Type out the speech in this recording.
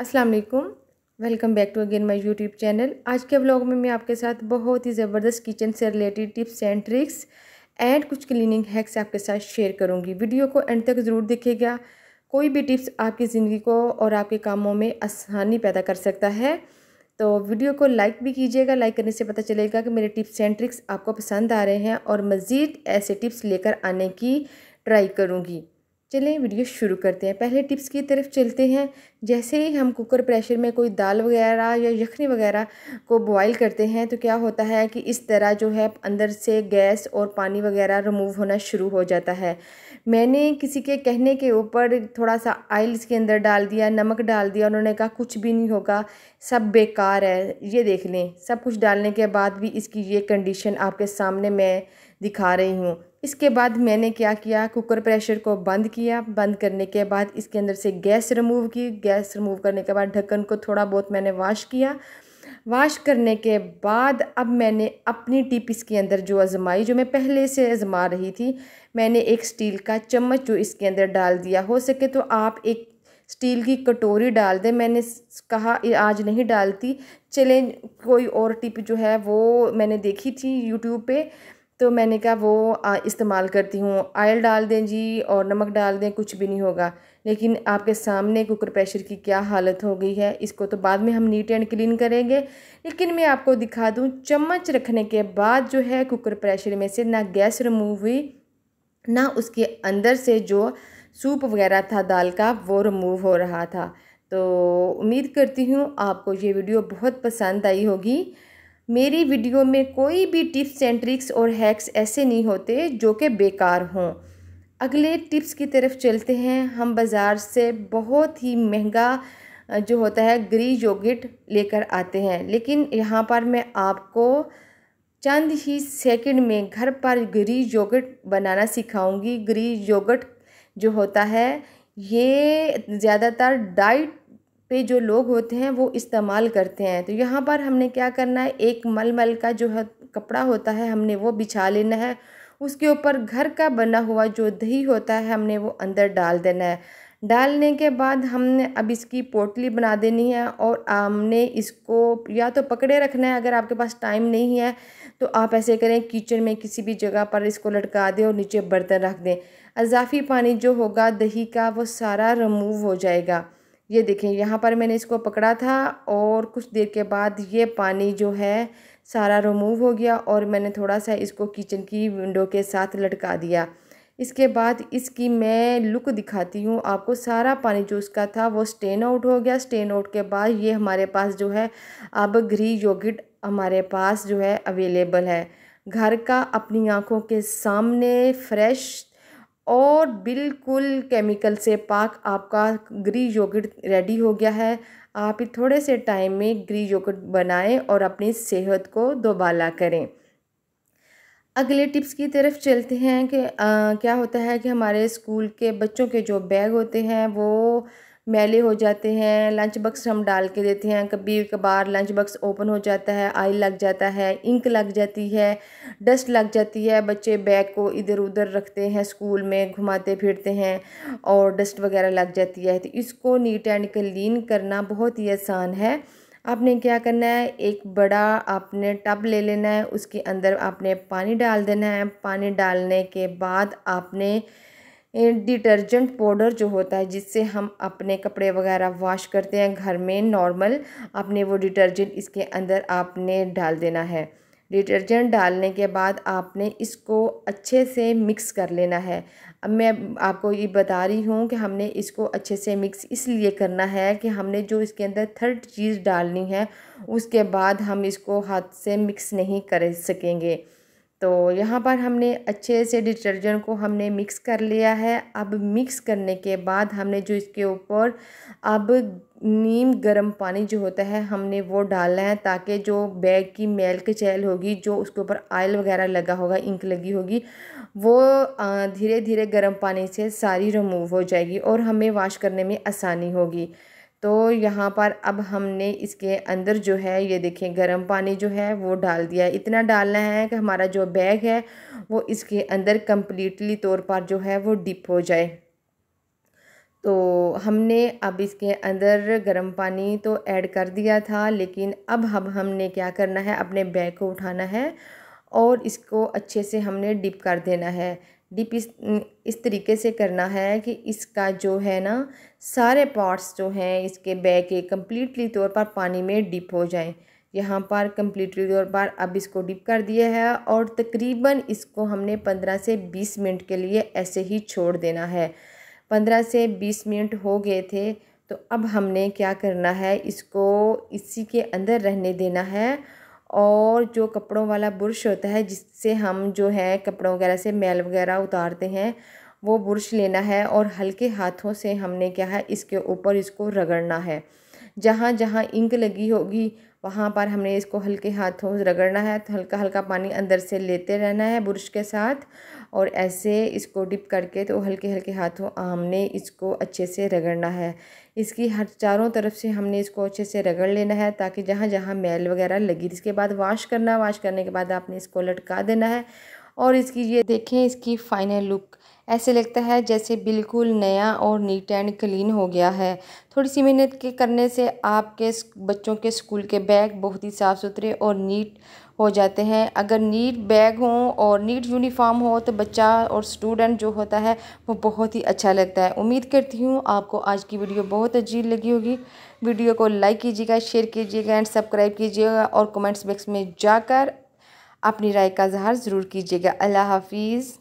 अस्सलाम वालेकुम welcome back to again my YouTube channel आज के व्लॉग में मैं आपके साथ बहुत ही ज़बरदस्त किचन से related tips and tricks and कुछ क्लीनिंग हैक्स आपके साथ शेयर करूँगी वीडियो को एंड तक ज़रूर देखेगा कोई भी टिप्स आपकी ज़िंदगी को और आपके कामों में आसानी पैदा कर सकता है तो वीडियो को लाइक भी कीजिएगा लाइक करने से पता चलेगा कि मेरे टिप्स एंड ट्रिक्स आपको पसंद आ रहे हैं और मज़ीद ऐसे टिप्स लेकर आने की ट्राई करूँगी चलें वीडियो शुरू करते हैं पहले टिप्स की तरफ चलते हैं जैसे ही हम कुकर प्रेशर में कोई दाल वगैरह या यखनी वगैरह को बॉईल करते हैं तो क्या होता है कि इस तरह जो है अंदर से गैस और पानी वगैरह रिमूव होना शुरू हो जाता है मैंने किसी के कहने के ऊपर थोड़ा सा आयल इसके अंदर डाल दिया नमक डाल दिया उन्होंने कहा कुछ भी नहीं होगा सब बेकार है ये देख लें सब कुछ डालने के बाद भी इसकी ये कंडीशन आपके सामने मैं दिखा रही हूँ इसके बाद मैंने क्या किया कुकर प्रेशर को बंद किया बंद करने के बाद इसके अंदर से गैस रिमूव की गैस रिमूव करने के बाद ढक्कन को थोड़ा बहुत मैंने वाश किया वाश करने के बाद अब मैंने अपनी टिप इसके अंदर जो आजमाई जो मैं पहले से आजमा रही थी मैंने एक स्टील का चम्मच जो इसके अंदर डाल दिया हो सके तो आप एक स्टील की कटोरी डाल दें मैंने कहा आज नहीं डालती चलें कोई और टिप जो है वो मैंने देखी थी यूट्यूब पे तो मैंने कहा वो इस्तेमाल करती हूँ आयल डाल दें जी और नमक डाल दें कुछ भी नहीं होगा लेकिन आपके सामने कुकर प्रेशर की क्या हालत हो गई है इसको तो बाद में हम नीट एंड क्लीन करेंगे लेकिन मैं आपको दिखा दूँ चम्मच रखने के बाद जो है कुकर प्रेशर में से ना गैस रिमूव हुई ना उसके अंदर से जो सूप वगैरह था दाल का वो रिमूव हो रहा था तो उम्मीद करती हूँ आपको ये वीडियो बहुत पसंद आई होगी मेरी वीडियो में कोई भी टिप्स एंड ट्रिक्स और हैक्स ऐसे नहीं होते जो कि बेकार हों अगले टिप्स की तरफ चलते हैं हम बाज़ार से बहुत ही महंगा जो होता है ग्री योगिट लेकर आते हैं लेकिन यहाँ पर मैं आपको चंद ही सेकंड में घर पर ग्री योगट बनाना सिखाऊंगी ग्री योगट जो होता है ये ज़्यादातर डाइट पे जो लोग होते हैं वो इस्तेमाल करते हैं तो यहाँ पर हमने क्या करना है एक मलमल का जो है कपड़ा होता है हमने वो बिछा लेना है उसके ऊपर घर का बना हुआ जो दही होता है हमने वो अंदर डाल देना है डालने के बाद हमने अब इसकी पोटली बना देनी है और हमने इसको या तो पकड़े रखना है अगर आपके पास टाइम नहीं है तो आप ऐसे करें किचन में किसी भी जगह पर इसको लटका दें और नीचे बर्तन रख दें अजाफी पानी जो होगा दही का वो सारा रिमूव हो जाएगा ये देखें यहाँ पर मैंने इसको पकड़ा था और कुछ देर के बाद ये पानी जो है सारा रिमूव हो गया और मैंने थोड़ा सा इसको किचन की विंडो के साथ लटका दिया इसके बाद इसकी मैं लुक दिखाती हूँ आपको सारा पानी जो उसका था वो स्टेन आउट हो गया स्टेन आउट के बाद ये हमारे पास जो है अब घरी योगिट हमारे पास जो है अवेलेबल है घर का अपनी आँखों के सामने फ्रेश और बिल्कुल केमिकल से पाक आपका ग्री योगर्ट रेडी हो गया है आप ही थोड़े से टाइम में ग्री योगर्ट बनाएं और अपनी सेहत को दोबाला करें अगले टिप्स की तरफ चलते हैं कि आ, क्या होता है कि हमारे स्कूल के बच्चों के जो बैग होते हैं वो मैले हो जाते हैं लंच बक्स हम डाल के देते हैं कभी कभार लंच बक्स ओपन हो जाता है आई लग जाता है इंक लग जाती है डस्ट लग जाती है बच्चे बैग को इधर उधर रखते हैं स्कूल में घुमाते फिरते हैं और डस्ट वगैरह लग जाती है तो इसको नीट एंड क्लीन करना बहुत ही आसान है आपने क्या करना है एक बड़ा आपने टब ले लेना है उसके अंदर आपने पानी डाल देना है पानी डालने के बाद आपने डिटर्जेंट पाउडर जो होता है जिससे हम अपने कपड़े वगैरह वॉश करते हैं घर में नॉर्मल आपने वो डिटर्जेंट इसके अंदर आपने डाल देना है डिटर्जेंट डालने के बाद आपने इसको अच्छे से मिक्स कर लेना है अब मैं आपको ये बता रही हूँ कि हमने इसको अच्छे से मिक्स इसलिए करना है कि हमने जो इसके अंदर थर्ड चीज़ डालनी है उसके बाद हम इसको हाथ से मिक्स नहीं कर सकेंगे तो यहाँ पर हमने अच्छे से डिटर्जेंट को हमने मिक्स कर लिया है अब मिक्स करने के बाद हमने जो इसके ऊपर अब नीम गर्म पानी जो होता है हमने वो डालना है ताकि जो बैग की मेल के चैल होगी जो उसके ऊपर आयल वगैरह लगा होगा इंक लगी होगी वो धीरे धीरे गर्म पानी से सारी रिमूव हो जाएगी और हमें वाश करने में आसानी होगी तो यहाँ पर अब हमने इसके अंदर जो है ये देखें गर्म पानी जो है वो डाल दिया है इतना डालना है कि हमारा जो बैग है वो इसके अंदर कम्प्लीटली तौर पर जो है वो डिप हो जाए तो हमने अब इसके अंदर गर्म पानी तो ऐड कर दिया था लेकिन अब हम हमने क्या करना है अपने बैग को उठाना है और इसको अच्छे से हमने डिप कर देना है डिप इस इस तरीके से करना है कि इसका जो है ना सारे पार्ट्स जो हैं इसके बैग के कम्प्लीटली तौर पर पानी में डिप हो जाएं यहाँ पर कम्प्लीटली तौर पर अब इसको डिप कर दिया है और तकरीबन इसको हमने पंद्रह से बीस मिनट के लिए ऐसे ही छोड़ देना है पंद्रह से बीस मिनट हो गए थे तो अब हमने क्या करना है इसको इसी के अंदर रहने देना है और जो कपड़ों वाला बुरश होता है जिससे हम जो है कपड़ों वगैरह से मैल वगैरह उतारते हैं वो बुरश लेना है और हल्के हाथों से हमने क्या है इसके ऊपर इसको रगड़ना है जहाँ जहाँ इंक लगी होगी वहाँ पर हमने इसको हल्के हाथों रगड़ना है तो हल्का हल्का पानी अंदर से लेते रहना है बुरश के साथ और ऐसे इसको डिप करके तो हल्के हल्के हाथों हमने इसको अच्छे से रगड़ना है इसकी हर चारों तरफ से हमने इसको अच्छे से रगड़ लेना है ताकि जहाँ जहाँ मैल वगैरह लगी इसके बाद वाश करना वाश करने के बाद आपने इसको लटका देना है और इसकी ये देखें इसकी फ़ाइनल लुक ऐसे लगता है जैसे बिल्कुल नया और नीट एंड क्लीन हो गया है थोड़ी सी मेहनत के करने से आपके बच्चों के स्कूल के बैग बहुत ही साफ़ सुथरे और नीट हो जाते हैं अगर नीट बैग हो और नीट यूनिफॉर्म हो तो बच्चा और स्टूडेंट जो होता है वो बहुत ही अच्छा लगता है उम्मीद करती हूँ आपको आज की वीडियो बहुत अजीब लगी होगी वीडियो को लाइक कीजिएगा शेयर कीजिएगा एंड सब्सक्राइब कीजिएगा और कमेंट्स बॉक्स में जाकर अपनी राय का इजहार ज़रूर कीजिएगा अल्लाह हाफिज़